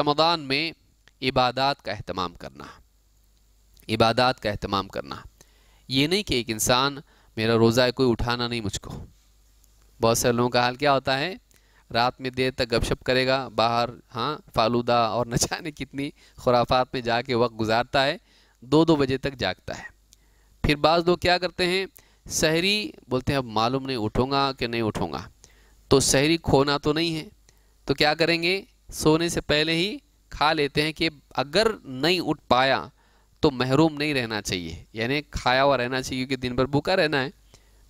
रमज़ान में इबादत का अहतमाम करना इबादत का अहतमाम करना ये नहीं कि एक इंसान मेरा रोज़ा है कोई उठाना नहीं मुझको बहुत से लोगों का हाल क्या होता है रात में देर तक गपशप करेगा बाहर हाँ फालूदा और न जाने कितनी खुराफात में जाके वक्त गुजारता है दो दो बजे तक जागता है फिर बाज़ लोग क्या करते हैं शहरी बोलते हैं अब मालूम नहीं उठूँगा कि नहीं उठूँगा तो शहरी खोना तो नहीं है तो क्या करेंगे सोने से पहले ही खा लेते हैं कि अगर नहीं उठ पाया तो महरूम नहीं रहना चाहिए यानी खाया हुआ रहना चाहिए क्योंकि दिन भर भूखा रहना है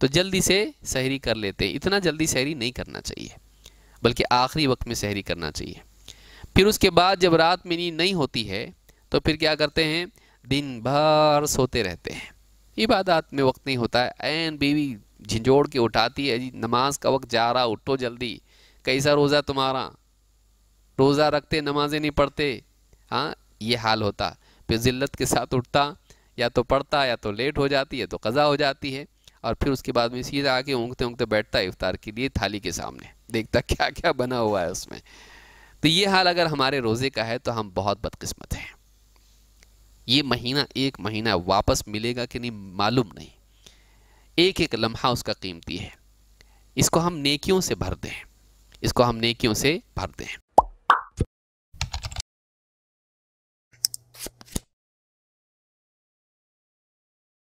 तो जल्दी से सहरी कर लेते हैं इतना जल्दी सहरी नहीं करना चाहिए बल्कि आखिरी वक्त में सहरी करना चाहिए फिर उसके बाद जब रात में नींद नहीं होती है तो फिर क्या करते हैं दिन भर सोते रहते हैं इबादत में वक्त नहीं होता है एन बीवी झिझोड़ के उठाती है जी नमाज का वक्त जा रहा उठो जल्दी कैसा रोज़ा तुम्हारा रोज़ा रखते नमाजें नहीं पढ़ते हाँ ये हाल होता फिर ज़िल्लत के साथ उठता या तो पढ़ता या तो लेट हो जाती है तो कज़ा हो जाती है और फिर उसके बाद में सीधा आके ऊँगते ऊँगते बैठता है इफ्तार के लिए थाली के सामने देखता क्या क्या बना हुआ है उसमें तो ये हाल अगर हमारे रोज़े का है तो हम बहुत बदकस्मत हैं ये महीना एक महीना वापस मिलेगा कि नहीं मालूम नहीं एक एक लम्हा उसका कीमती है इसको हम नेकियों से भर दें इसको हम नेकियों से भर दें